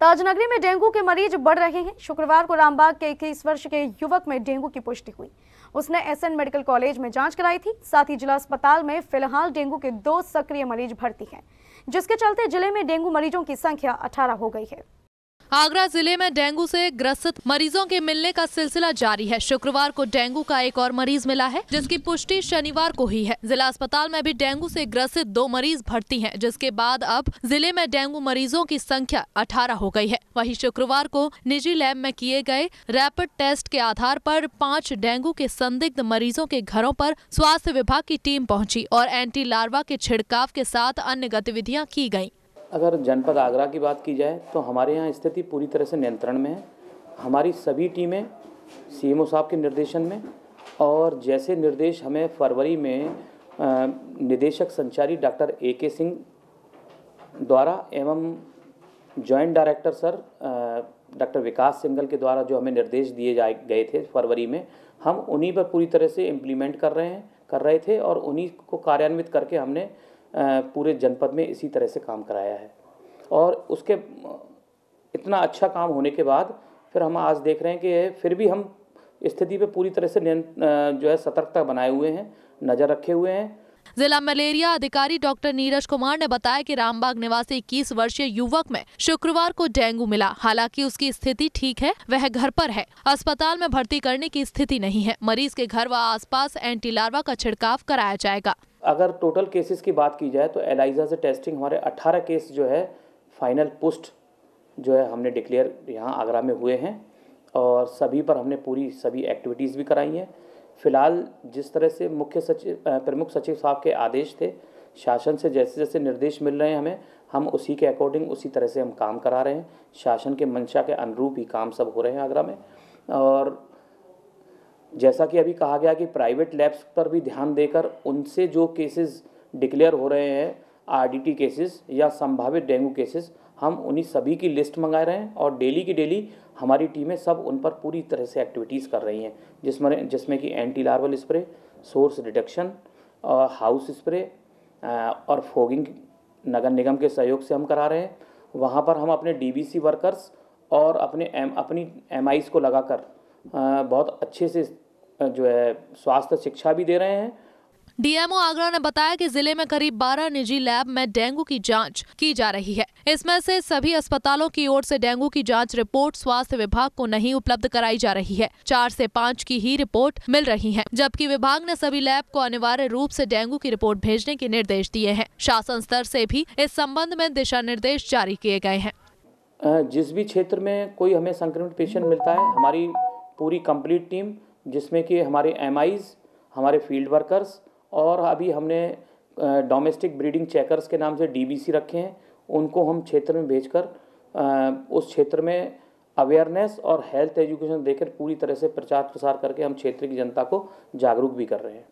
ताजनगरी में डेंगू के मरीज बढ़ रहे हैं शुक्रवार को रामबाग के इक्कीस वर्ष के युवक में डेंगू की पुष्टि हुई उसने एसएन मेडिकल कॉलेज में जांच कराई थी साथ ही जिला अस्पताल में फिलहाल डेंगू के दो सक्रिय मरीज भर्ती हैं जिसके चलते जिले में डेंगू मरीजों की संख्या अठारह हो गई है आगरा जिले में डेंगू से ग्रसित मरीजों के मिलने का सिलसिला जारी है शुक्रवार को डेंगू का एक और मरीज मिला है जिसकी पुष्टि शनिवार को हुई है जिला अस्पताल में भी डेंगू से ग्रसित दो मरीज भर्ती हैं, जिसके बाद अब जिले में डेंगू मरीजों की संख्या अठारह हो गई है वहीं शुक्रवार को निजी लैब में किए गए रैपिड टेस्ट के आधार पर पाँच डेंगू के संदिग्ध मरीजों के घरों पर स्वास्थ्य विभाग की टीम पहुँची और एंटी लार्वा के छिड़काव के साथ अन्य गतिविधियाँ की गयी अगर जनपद आगरा की बात की जाए तो हमारे यहाँ स्थिति पूरी तरह से नियंत्रण में है हमारी सभी टीमें सी साहब के निर्देशन में और जैसे निर्देश हमें फरवरी में निदेशक संचारी डॉक्टर ए के सिंह द्वारा एवं joint director sir doctor Vikas Singhal के द्वारा जो हमें निर्देश दिए जाए गए थे फरवरी में हम उन्हीं पर पूरी तरह से इम्प्लीमेंट कर रहे हैं कर रहे थे और उन्हीं को कार्यान्वित करके हमने पूरे जनपद में इसी तरह से काम कराया है और उसके इतना अच्छा काम होने के बाद फिर हम आज देख रहे हैं कि फिर भी हम स्थिति पे पूरी तरह से जो है सतर्कता बनाए हुए हैं नज़र रखे हुए हैं जिला मलेरिया अधिकारी डॉक्टर नीरज कुमार ने बताया कि रामबाग निवासी इक्कीस वर्षीय युवक में शुक्रवार को डेंगू मिला हालांकि उसकी स्थिति ठीक है वह घर पर है अस्पताल में भर्ती करने की स्थिति नहीं है मरीज के घर व आसपास एंटी लार्वा का छिड़काव कराया जाएगा अगर टोटल केसेस की बात की जाए तो एलाइजा से टेस्टिंग हमारे 18 केस जो है फाइनल पुस्ट जो है हमने डिक्लेयर यहाँ आगरा में हुए हैं और सभी पर हमने पूरी सभी एक्टिविटीज़ भी कराई हैं फिलहाल जिस तरह से मुख्य सचिव प्रमुख सचिव साहब के आदेश थे शासन से जैसे जैसे निर्देश मिल रहे हैं हमें हम उसी के अकॉर्डिंग उसी तरह से हम काम करा रहे हैं शासन के मंशा के अनुरूप ही काम सब हो रहे हैं आगरा में और जैसा कि अभी कहा गया कि प्राइवेट लैब्स पर भी ध्यान देकर उनसे जो केसेस डिक्लेयर हो रहे हैं आरडीटी केसेस या संभावित डेंगू केसेस हम उन्हीं सभी की लिस्ट मंगा रहे हैं और डेली की डेली हमारी टीमें सब उन पर पूरी तरह से एक्टिविटीज़ कर रही हैं जिसमें जिसमें कि anti larval spray source reduction house spray और फोगिंग नगर निगम के सहयोग से हम करा रहे हैं वहाँ पर हम अपने डीबीसी वर्कर्स और अपने एम अपनी एम को लगाकर बहुत अच्छे से जो है स्वास्थ्य शिक्षा भी दे रहे हैं डीएमओ आगरा ने बताया कि जिले में करीब 12 निजी लैब में डेंगू की जांच की जा रही है इसमें से सभी अस्पतालों की ओर से डेंगू की जांच रिपोर्ट स्वास्थ्य विभाग को नहीं उपलब्ध कराई जा रही है चार से पाँच की ही रिपोर्ट मिल रही है जबकि विभाग ने सभी लैब को अनिवार्य रूप से डेंगू की रिपोर्ट भेजने के निर्देश दिए हैं शासन स्तर से भी इस संबंध में दिशा निर्देश जारी किए गए हैं जिस भी क्षेत्र में कोई हमें संक्रमित पेशेंट मिलता है हमारी पूरी कंप्लीट टीम जिसमें कि हमारे एम हमारे फील्ड वर्कर्स और अभी हमने डोमेस्टिक ब्रीडिंग चेकर्स के नाम से डीबीसी रखे हैं उनको हम क्षेत्र में भेजकर उस क्षेत्र में अवेयरनेस और हेल्थ एजुकेशन देकर पूरी तरह से प्रचार प्रसार करके हम क्षेत्र की जनता को जागरूक भी कर रहे हैं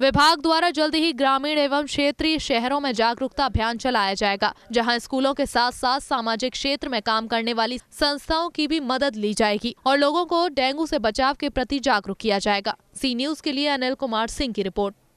विभाग द्वारा जल्द ही ग्रामीण एवं क्षेत्रीय शहरों में जागरूकता अभियान चलाया जाएगा जहां स्कूलों के साथ साथ सामाजिक क्षेत्र में काम करने वाली संस्थाओं की भी मदद ली जाएगी और लोगों को डेंगू से बचाव के प्रति जागरूक किया जाएगा सी न्यूज के लिए अनिल कुमार सिंह की रिपोर्ट